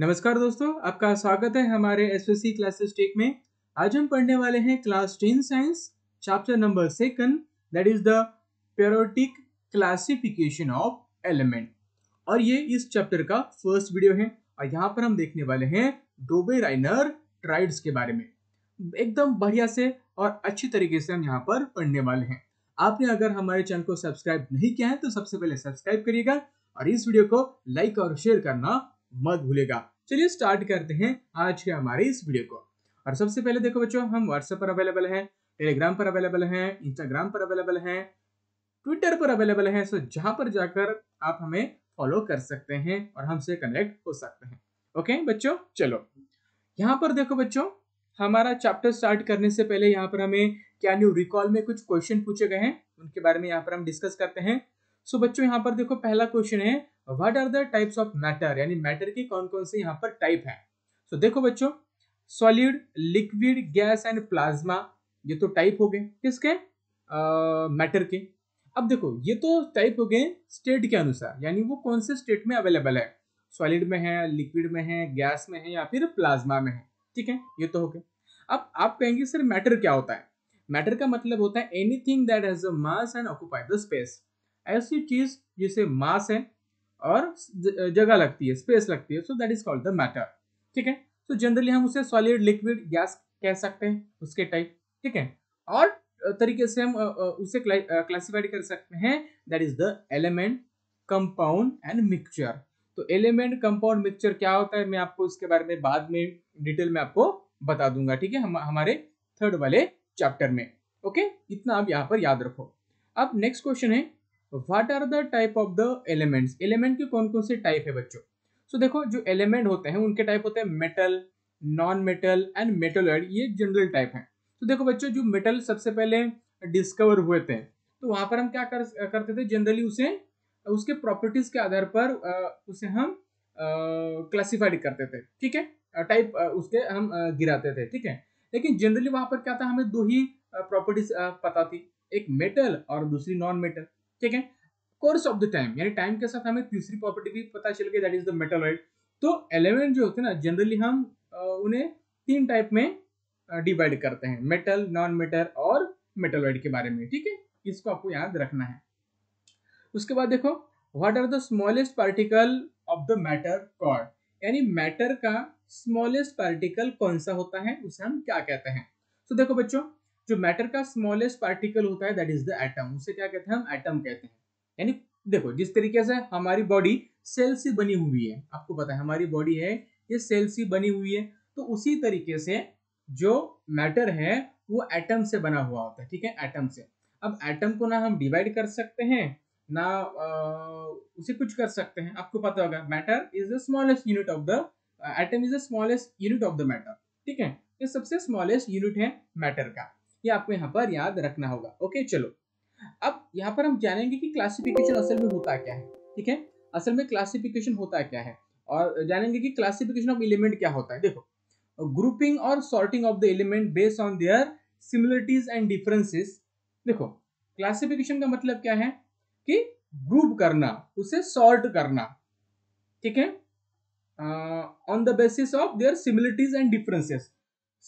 नमस्कार दोस्तों आपका स्वागत है हमारे S S C classes tech में आज हम पढ़ने वाले हैं class ten science chapter number second that is the periodic classification of element और ये इस चैप्टर का फर्स्ट वीडियो है और यहाँ पर हम देखने वाले हैं डोबे राइनर ट्राइड्स के बारे में एकदम बढ़िया से और अच्छी तरीके से हम यहाँ पर पढ़ने वाले हैं आपने अगर हमारे चैनल को सब्सक्राइब नहीं किया है तो सबसे पहले सब्सक्राइब करिएगा और इस वीडियो को लाइक और शेयर करना मत भूलेगा चलिए स्टार्ट करते हैं आज के हमारे इस वीडियो को और सबसे पहले देखो बच्चों हम व्हाट्सएप पर अवेलेबल हैं टेलीग्राम पर अवेलेबल हैं इंस्टाग्राम पर अवेलेबल हैं ट्विटर पर अवेलेबल हैं सो जहां पर जाकर आप हमें फॉलो कर सकते हैं और हमसे कनेक्ट हो सकते हैं ओके बच्चों चलो यहाँ पर देखो बच्चों हमारा चैप्टर स्टार्ट करने से पहले यहाँ पर हमें क्या न्यू रिकॉल में कुछ क्वेश्चन पूछे गए हैं उनके बारे में यहाँ पर हम डिस्कस करते हैं सो बच्चों यहाँ पर देखो पहला क्वेश्चन है what are the types of matter यानी मैटर के कौन कौन से यहाँ पर टाइप है सो so, देखो बच्चों solid liquid gas and plasma ये तो टाइप हो गए किसके मैटर के अब देखो ये तो टाइप हो गए स्टेट के अनुसार यानी वो कौन से स्टेट में अवेलेबल है सॉलिड में है लिक्विड में है गैस में है या फिर प्लाज्मा में है ठीक है ये तो हो गया अब आप कहेंगे सर मैटर क्या होता है मैटर का मतलब होता है anything that has mass and occupied the space ऐसी चीज जिसे मास है और जगह लगती है स्पेस लगती है so that is called the matter ठीक है तो जनरली हम उसे सॉलिड लिक्विड गैस कह सकते हैं उसके टाइप ठीक है और तरीके से हम उसे क्लासिफाइड कर सकते हैं that is the element compound and mixture तो एलिमेंट कंपाउंड मिक्सचर क्या होता है मैं आपको उसके बारे में बाद में डिटेल में आपको बता दूंगा ठीक है हम हमारे थर्ड वाले चैप्टर में ओके इतना आप यहाँ पर याद रखो अब नेक्स्ट क्वेश्चन है what are the type of the elements element के कौन कौन से टाइप है बच्चों सो so, देखो जो एलिमेंट होते हैं उनके टाइप होते हैं metal non metal and metalloid ये जनरल टाइप है तो so, देखो बच्चों जो मेटल सबसे पहले डिस्कवर हुए थे तो वहां पर हम क्या कर, करते थे जनरली उसे उसके प्रॉपर्टीज के आधार पर उसे हम क्लासिफाइड करते थे ठीक है टाइप उसके हम गिराते थे ठीक है लेकिन जनरली वहां पर क्या था हमें दो ही प्रॉपर्टीज पता थी एक मेटल और दूसरी नॉन मेटल ठीक है कोर्स ऑफ द टाइम यानी टाइम के साथ हमें तीसरी प्रॉपर्टी भी पता चल गई दैट इज द मेटालॉइड तो एलिमेंट जो होते हैं ना जनरली हम उन्हें तीन टाइप में डिवाइड करते हैं मेटल नॉन मेटल और मेटलॉइड के बारे में ठीक है इसको आपको याद रखना है उसके बाद देखो what are the smallest particle of the matter called यानी मैटर का स्मॉलेस्ट पार्टिकल कौन सा होता है उसे हम क्या कहते हैं तो so, देखो बच्चों जो मैटर का स्मॉलेस्ट पार्टिकल होता है दैट इज द एटम उसे क्या कहते हैं हम एटम कहते हैं यानी देखो जिस तरीके से हमारी बॉडी सेल से बनी हुई है आपको पता है हमारी बॉडी है ये सेल से बनी हुई है तो उसी तरीके से जो मैटर है वो एटम से बना हुआ होता है ठीक है एटम से अब एटम को ना हम डिवाइड कर सकते हैं ना आ, उसे कुछ कर सकते हैं आपको पता होगा matter is the smallest unit of the atom is the smallest unit of the matter ठीक है ये सबसे स्मॉलेस्ट यूनिट है मैटर का ये आपको यहाँ पर याद रखना होगा ओके चलो अब यहाँ पर हम जानेंगे कि क्लासिफिकेशन असल में होता क्या है ठीक है असल में क्लासिफिकेशन होता क्या है और जानेंगे कि क्लासिफिकेशन ऑफ एलिमेंट क्या होता है देखो ग्रुपिंग और sorting of the element based on their similarities and differences देखो क्लासिफिकेशन का मतलब क्या है कि ग्रुप करना उसे सॉर्ट करना ठीक है on the basis of their similarities and differences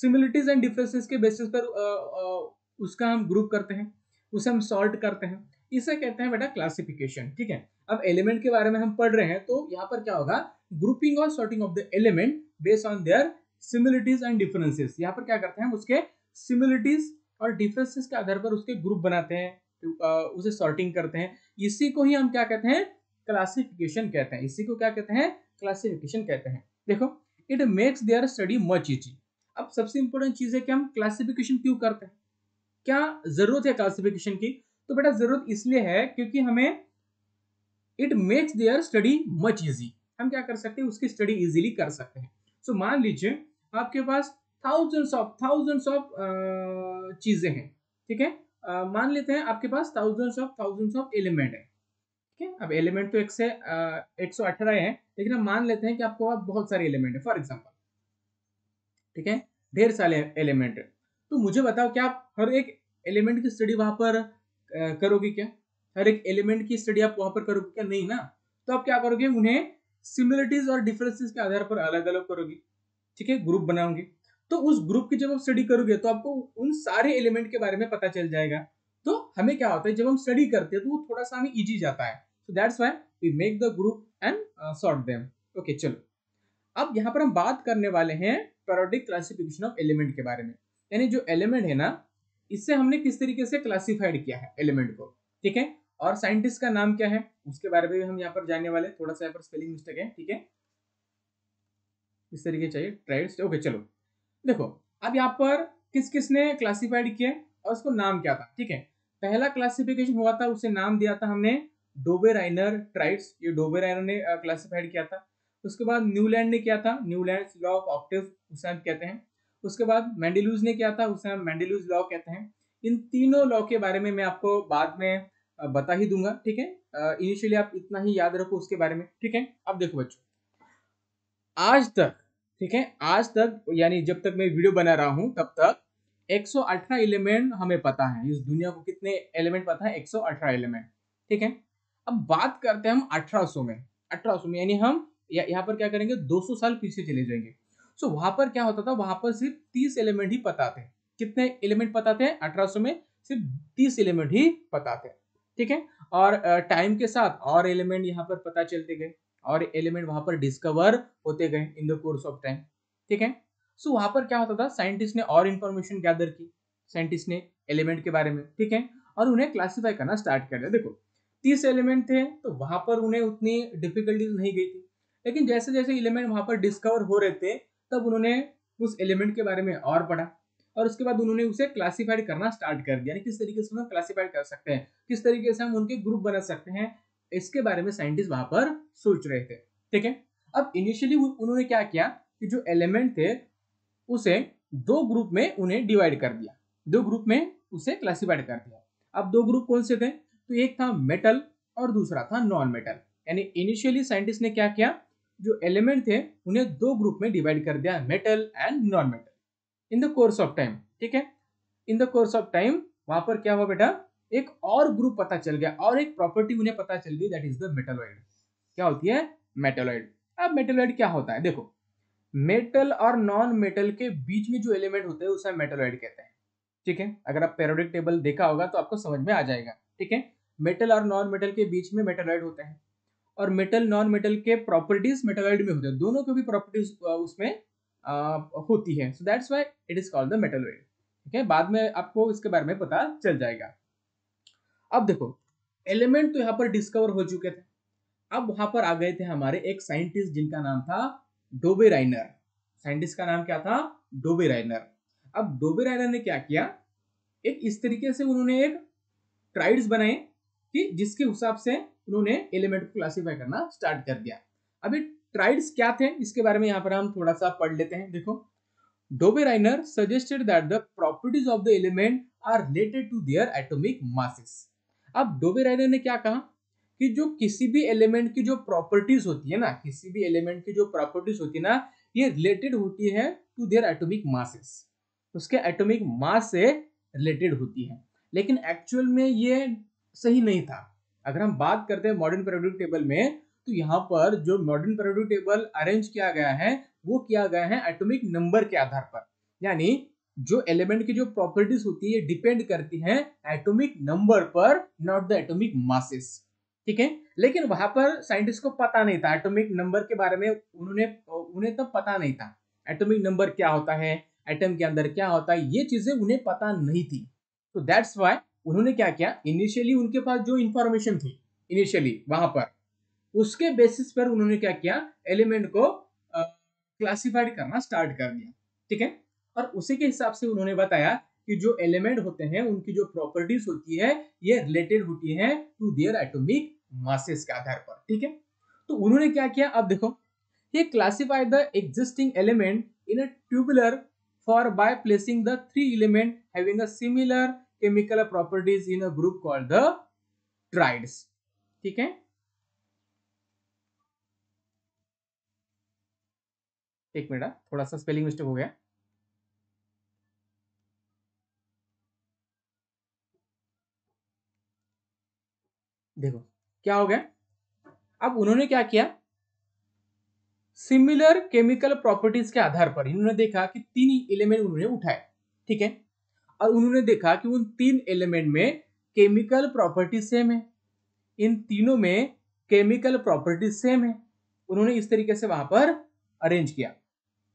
similarities and differences के बेसिस पर आ, आ, उसका हम ग्रुप करते हैं उसे हम सॉल्ट करते हैं इसे कहते हैं बेटा क्लासिफिकेशन ठीक है अब एलिमेंट के बारे में हम पढ़ रहे हैं तो यहाँ पर क्या होगा ग्रुपिंग और sorting of the element based on their similarities and differences यहाँ पर क्या करते हैं हम उसके सिमिलिटीज और डिफरेंसेस के आधार पर उसके ग्रुप बनाते हैं तो, उसे सॉर्टिंग करते हैं इसी को ही हम क्या कहते हैं क्लासिफिकेशन कहते हैं इसी को क्या कहते हैं क्लासिफिकेशन कहते हैं देखो it makes their study much easy अब सबसे इंपॉर्टेंट चीज है कि हम क्लासिफिकेशन क्यों करते हैं क्या जरूरत है क्लासिफिकेशन की तो बेटा जरूरत इसलिए है क्योंकि हमें it makes their study much easy हम क्या कर सकते हैं उसकी स्टडी इजीली कर सकते हैं सो so, मान लीजिए आपके पास थाउजेंड्स ऑफ थाउजेंड्स ऑफ चीजें हैं ठीक है मान लेते हैं आपके पास thousands of thousands of element है ठीक है अब एलिमेंट तो एक से एक सौ अठारह है लेकिन हम मान लेते हैं कि आपके पास बहुत सारे एलिमेंट है फॉर एग्जाम्पल ठीक है ढेर सारे एलिमेंट तो मुझे बताओ क्या आप हर एक एलिमेंट की स्टडी वहां पर करोगे क्या हर एक एलिमेंट की स्टडी आप वहां पर करोगे क्या नहीं ना तो आप क्या करोगे उन्हें सिमिलरिटीज और डिफरेंसेस के आधार पर अलग अलग करोगे ठीक है ग्रुप बनाओगे तो उस ग्रुप की जब आप स्टडी करोगे तो आपको उन सारे एलिमेंट के बारे में पता चल जाएगा तो हमें क्या होता है जब हम स्टडी करते हैं तो वो थोड़ा सा हमें इजी जाता है so that's why we make the group and sort them okay चलो अब यहाँ पर हम बात करने वाले हैं पेरोडिक क्लासिफिकेशन ऑफ एलिमेंट के बारे में यानी जो एलिमेंट है ना इससे हमने किस तरीके से क्लासिफाइड किया है एलिमेंट को ठीक है और साइंटिस्ट का नाम क्या है उसके बारे में भी हम यहाँ पर जानने वाले थोड़ा सा स्पेलिंग मिस्टेक है ठीक है इस तरीके चाहिए ट्राइड ओके चलो देखो अब यहाँ पर किस किस ने क्लासीफाइड किया और उसको नाम क्या था ठीक है पहला क्लासिफिकेशन हुआ था उसे नाम दिया था हमने डोबे राइनर ट्राइड्स ये डोबे राइनर ने क्लासिफाइड किया था उसके बाद न्यूलैंड ने किया था न्यूलैंड लॉ ऑफ ऑक्टिव उसे हम कहते हैं उसके बाद मैंडेलूज ने किया था उसे हम मैंडेलूज लॉ कहते हैं इन तीनों लॉ के बारे में मैं आपको बाद में बता ही दूंगा ठीक है इनिशियली आप इतना ही याद रखो उसके बारे में ठीक है अब देखो बच्चों आज तक ठीक है आज तक यानी जब तक मैं वीडियो बना रहा हूं तब तक 118 एलिमेंट हमें पता है इस दुनिया को कितने एलिमेंट पता है 118 एलिमेंट ठीक है अब बात करते हैं हम 1800 में 1800 में यानी हम या यहाँ पर क्या करेंगे 200 साल पीछे चले जाएंगे सो वहां पर क्या होता था वहां पर सिर्फ 30 एलिमेंट ही पता थे कितने एलिमेंट पता थे अठारह में सिर्फ 30 एलिमेंट ही पता थे ठीक है और टाइम के साथ और एलिमेंट यहाँ पर पता चलते गए और एलिमेंट वहां पर डिस्कवर होते गए in the course of time ठीक है सो वहां पर क्या होता था साइंटिस्ट ने और इन्फॉर्मेशन गैदर की साइंटिस्ट ने एलिमेंट के बारे में ठीक है और उन्हें क्लासीफाई करना स्टार्ट कर दिया देखो तीस एलिमेंट थे तो वहां पर उन्हें उतनी डिफिकल्टीज नहीं गई थी लेकिन जैसे जैसे एलिमेंट वहां पर डिस्कवर हो रहे थे तब उन्होंने उस एलिमेंट के बारे में और पढ़ा और उसके बाद उन्होंने उसे क्लासिफाइड करना स्टार्ट कर दिया किस तरीके से उन्हें क्लासीफाइड कर सकते हैं किस तरीके से हम उनके ग्रुप बना सकते हैं इसके बारे में साइंटिस्ट वहां पर सोच रहे थे ठीक है अब इनिशियली उन्होंने क्या किया कि जो एलिमेंट थे उसे दो ग्रुप में उन्हें डिवाइड कर दिया दो ग्रुप में उसे क्लासिफाइड कर दिया अब दो ग्रुप कौन से थे तो एक था मेटल और दूसरा था नॉन मेटल यानी इनिशियली साइंटिस्ट ने क्या किया जो एलिमेंट थे उन्हें दो ग्रुप में डिवाइड कर दिया metal and non metal in the course of time ठीक है in the course of time वहां पर क्या हुआ बेटा एक और ग्रुप पता चल गया और एक प्रॉपर्टी उन्हें पता चल गई दैट इज द मेटलॉइड क्या होती है मेटलॉइड अब मेटलॉइड क्या होता है देखो मेटल और नॉन मेटल के बीच में जो एलिमेंट होते हैं उसे मेटलॉइड कहते हैं ठीक है अगर आप पेरोडिक टेबल देखा होगा तो आपको समझ में आ जाएगा ठीक है मेटल और नॉन मेटल के बीच में मेटलॉइड होते हैं और मेटल नॉन मेटल के प्रॉपर्टीज मेटालॉइड में होते हैं दोनों के भी प्रॉपर्टीज उसमें होती है so that's why it is called the metalloid ठीक है बाद में आपको इसके बारे में पता चल जाएगा अब देखो एलिमेंट तो यहाँ पर डिस्कवर हो चुके थे अब वहां पर आ गए थे हमारे एक साइंटिस्ट जिनका नाम था डोबे राइनर साइंटिस्ट का नाम क्या था डोबे राइनर अब डोबे राइनर ने क्या किया एक इस तरीके से उन्होंने एक ट्राइड्स बनाए कि जिसके हिसाब से उन्होंने एलिमेंट को क्लासीफाई करना स्टार्ट कर दिया अभी ट्राइड्स क्या थे इसके बारे में यहाँ पर हम थोड़ा सा पढ़ लेते हैं देखो Dobereiner suggested that the properties of the element are related to their atomic masses अब डोबे राइनर ने क्या कहा कि जो किसी भी एलिमेंट की जो प्रॉपर्टीज होती है ना किसी भी एलिमेंट की जो प्रॉपर्टीज होती है ना ये रिलेटेड होती है टू देयर एटोमिक मासेस उसके एटोमिक मास से रिलेटेड होती है लेकिन एक्चुअल में ये सही नहीं था अगर हम बात करते हैं मॉडर्न प्रोडक्ट टेबल में तो यहाँ पर जो मॉडर्न प्रोडक्ट टेबल अरेंज किया गया है वो किया गया है एटोमिक नंबर के आधार पर यानी जो एलिमेंट की जो प्रॉपर्टीज होती है डिपेंड करती है एटोमिक नंबर पर नॉट द एटोमिक मासिस ठीक है लेकिन वहां पर साइंटिस्ट को पता नहीं था एटोमिक नंबर के बारे में उन्होंने उन्हें तब पता नहीं था एटोमिक नंबर क्या होता है एटम के अंदर क्या होता है ये चीजें उन्हें पता नहीं थी तो दैट्स वाई उन्होंने क्या किया इनिशियली उनके पास जो इंफॉर्मेशन थी इनिशियली वहां पर उसके बेसिस पर उन्होंने क्या किया एलिमेंट को क्लासिफाइड uh, करना स्टार्ट कर दिया ठीक है और उसी के हिसाब से उन्होंने बताया कि जो एलिमेंट होते हैं उनकी जो प्रॉपर्टीज होती है ये रिलेटेड होती है टू देयर एटोमिक मासेस के आधार पर ठीक है तो उन्होंने क्या किया अब देखो ये classify the existing element in a tabular form by placing the three element having a similar chemical properties in a group called the triads ठीक है एक मिनट हाँ, थोड़ा सा स्पेलिंग मिस्टेक हो गया देखो क्या हो गया अब उन्होंने क्या किया सिमिलर केमिकल प्रॉपर्टीज के आधार पर इन्होंने देखा कि तीन एलिमेंट उन्होंने उठाए ठीक है और उन्होंने देखा कि उन तीन एलिमेंट में केमिकल प्रॉपर्टी सेम है इन तीनों में केमिकल प्रॉपर्टी सेम है उन्होंने इस तरीके से वहां पर अरेंज किया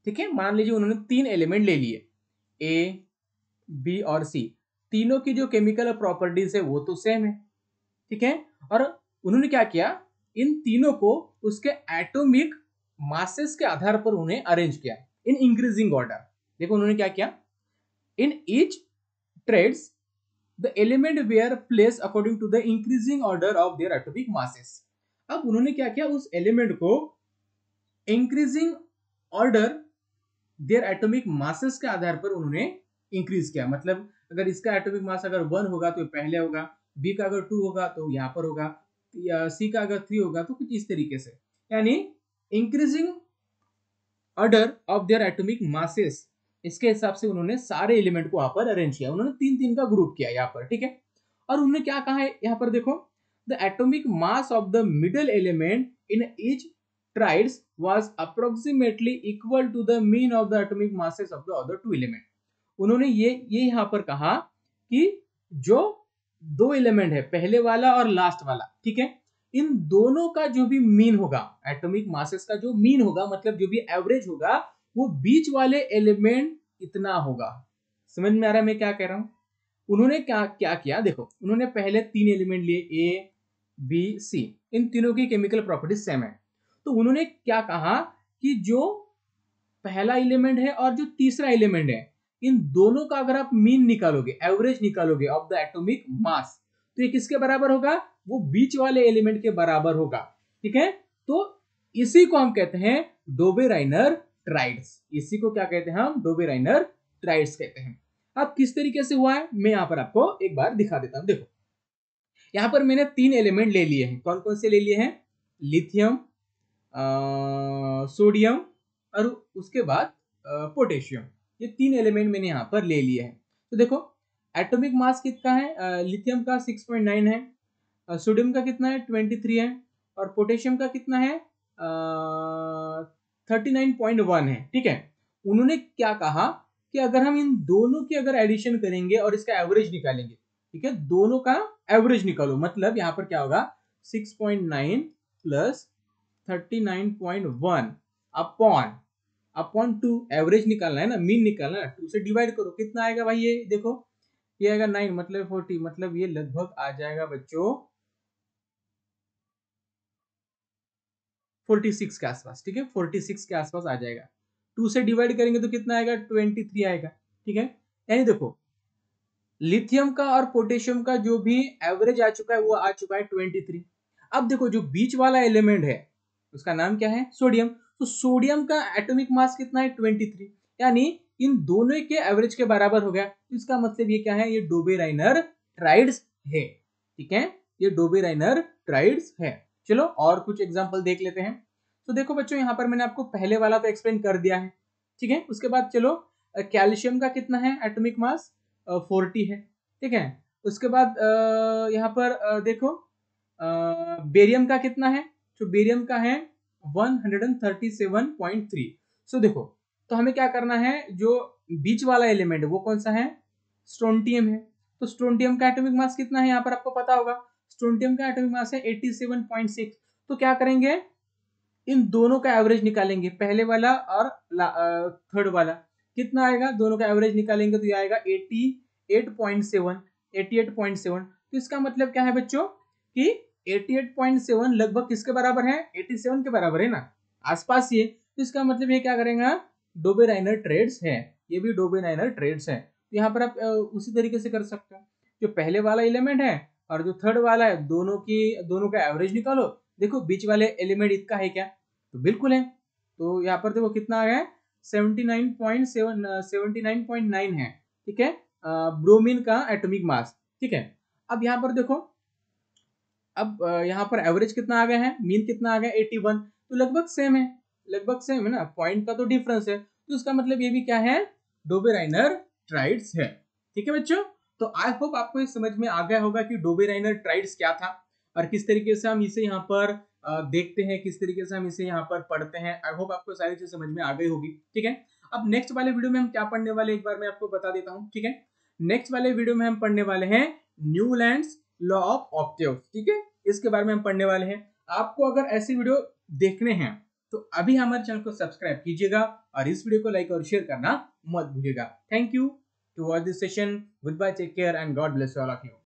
ठीक है मान लीजिए उन्होंने तीन एलिमेंट ले लिए ए बी और सी तीनों की जो केमिकल प्रॉपर्टीज है वो तो सेम है ठीक है और उन्होंने क्या किया इन तीनों को उसके एटॉमिक मासेस के आधार पर उन्हें अरेंज किया इन इंक्रीजिंग ऑर्डर देखो उन्होंने क्या किया in each trades the element were place according to the increasing order of their atomic masses अब उन्होंने क्या किया उस एलिमेंट को increasing order their atomic masses के आधार पर उन्होंने इंक्रीज किया मतलब अगर इसका एटॉमिक मास अगर वन होगा तो पहले होगा बी का अगर टू होगा तो यहां पर होगा या सी का अगर थ्री होगा तो कुछ इस तरीके से यानी increasing order of their atomic masses इसके हिसाब से उन्होंने सारे एलिमेंट को वहां पर अरेंज किया उन्होंने तीन तीन का ग्रुप किया यहाँ पर ठीक है और उन्होंने क्या कहा है यहाँ पर देखो the atomic mass of the middle element in each triads was approximately equal to the mean of the atomic masses of the other two element उन्होंने ये ये यहाँ पर कहा कि जो दो एलिमेंट है पहले वाला और लास्ट वाला ठीक है इन दोनों का जो भी मीन होगा एटॉमिक मासेस का जो मीन होगा मतलब जो भी एवरेज होगा वो बीच वाले एलिमेंट इतना होगा समझ में आ रहा है मैं क्या कह रहा हूं उन्होंने क्या क्या किया देखो उन्होंने पहले तीन एलिमेंट लिए ए बी सी इन तीनों की केमिकल प्रॉपर्टीज सेम है तो उन्होंने क्या कहा कि जो पहला एलिमेंट है और जो तीसरा एलिमेंट है इन दोनों का अगर आप मीन निकालोगे एवरेज निकालोगे ऑफ द एटॉमिक मास तो ये किसके बराबर होगा वो बीच वाले एलिमेंट के बराबर होगा ठीक है तो इसी को हम कहते हैं डोबे राइनर ट्राइड्स इसी को क्या कहते हैं हम डोबे राइनर ट्राइड्स कहते हैं अब किस तरीके से हुआ है मैं यहाँ पर आपको एक बार दिखा देता हूं देखो यहाँ पर मैंने तीन एलिमेंट ले लिए हैं कौन कौन से ले लिए हैं लिथियम सोडियम और उसके बाद पोटेशियम ये तीन एलिमेंट मैंने यहाँ पर ले लिए हैं तो देखो एटॉमिक मास कितना है लिथियम का 6.9 है सोडियम का कितना है 23 है और पोटेशियम का कितना है 39.1 है ठीक है उन्होंने क्या कहा कि अगर हम इन दोनों की अगर एडिशन करेंगे और इसका एवरेज निकालेंगे ठीक है दोनों का एवरेज निकालो मतलब यहाँ पर क्या होगा 6.9 plus thirty upon upon two average निकालना है ना मीन निकालना है टू से डिवाइड करो कितना आएगा भाई ये देखो ये आएगा नाइन मतलब फोर्टी मतलब ये लगभग आ जाएगा बच्चों फोर्टी सिक्स के आसपास ठीक है फोर्टी सिक्स के आसपास आ जाएगा टू से डिवाइड करेंगे तो कितना आएगा ट्वेंटी थ्री आएगा ठीक है यानी देखो लिथियम का और पोटेशियम का जो भी एवरेज आ चुका है वो आ चुका है ट्वेंटी थ्री अब देखो जो बीच वाला एलिमेंट है उसका नाम क्या है सोडियम तो सोडियम का एटोमिक मास कितना है ट्वेंटी थ्री यानी इन दोनों के एवरेज के बराबर हो गया तो इसका मतलब ये क्या है ये डोबेराइनर ट्राइड्स है ठीक है ये डोबेराइनर ट्राइड्स है चलो और कुछ एग्जाम्पल देख लेते हैं तो देखो बच्चों यहाँ पर मैंने आपको पहले वाला तो एक्सप्लेन कर दिया है ठीक है उसके बाद चलो कैल्शियम का कितना है एटॉमिक मास फोर्टी है ठीक है उसके बाद यहाँ पर देखो बेरियम का कितना है तो बेरियम का है 137.3 सो देखो तो हमें क्या करना है जो बीच वाला एलिमेंट है वो कौन सा है स्ट्रोंटियम है तो स्ट्रोंटियम का एटॉमिक मास कितना है यहाँ पर आपको पता होगा स्टोनटियम का एटोमिक मास है 87.6 तो क्या करेंगे इन दोनों का एवरेज निकालेंगे पहले वाला और थर्ड वाला कितना आएगा दोनों का एवरेज निकालेंगे तो ये आएगा 88.7 88.7 तो इसका मतलब क्या है बच्चों कि 88.7 लगभग किसके बराबर है 87 के बराबर है ना आसपास ये तो इसका मतलब ये क्या करेंगे डोबे राइनर ट्रेड्स है ये भी डोबे राइनर ट्रेड्स है तो यहाँ पर आप उसी तरीके से कर सकते हो जो पहले वाला एलिमेंट है और जो थर्ड वाला है दोनों की दोनों का एवरेज निकालो देखो बीच वाले एलिमेंट इसका है क्या तो बिल्कुल है तो यहाँ पर देखो कितना आ गया है seventy nine point seven seventy nine point nine है ठीक है ब्रोमीन का एटॉमिक मास ठीक है अब यहाँ पर देखो अब यहाँ पर एवरेज कितना आ गया है मीन कितना आ गया एटी वन तो लगभग सेम है लगभग सेम है ना पॉइंट का तो डिफरेंस है तो उसका मतलब ये भी क्या है डोबेराइनर ट्राइड्स है ठीक है बच्चों तो आई होप आपको ये समझ में आ गया होगा कि डोबे राइनर ट्राइड्स क्या था और किस तरीके से हम इसे यहाँ पर देखते हैं किस तरीके से हम इसे यहाँ पर पढ़ते हैं आई होप आपको सारी चीज समझ में आ गई होगी ठीक है अब नेक्स्ट वाले वीडियो में हम क्या पढ़ने वाले एक बार मैं आपको बता देता हूँ ठीक है नेक्स्ट वाले वीडियो में हम पढ़ने वाले हैं न्यू लैंड लॉ ऑफ ऑप्टिव ठीक है इसके बारे में हम पढ़ने वाले हैं आपको अगर ऐसी वीडियो देखने हैं तो अभी हमारे चैनल को सब्सक्राइब कीजिएगा और इस वीडियो को लाइक और शेयर करना मत भूलिएगा thank you to watch this session. Goodbye, take care, and God bless all of you.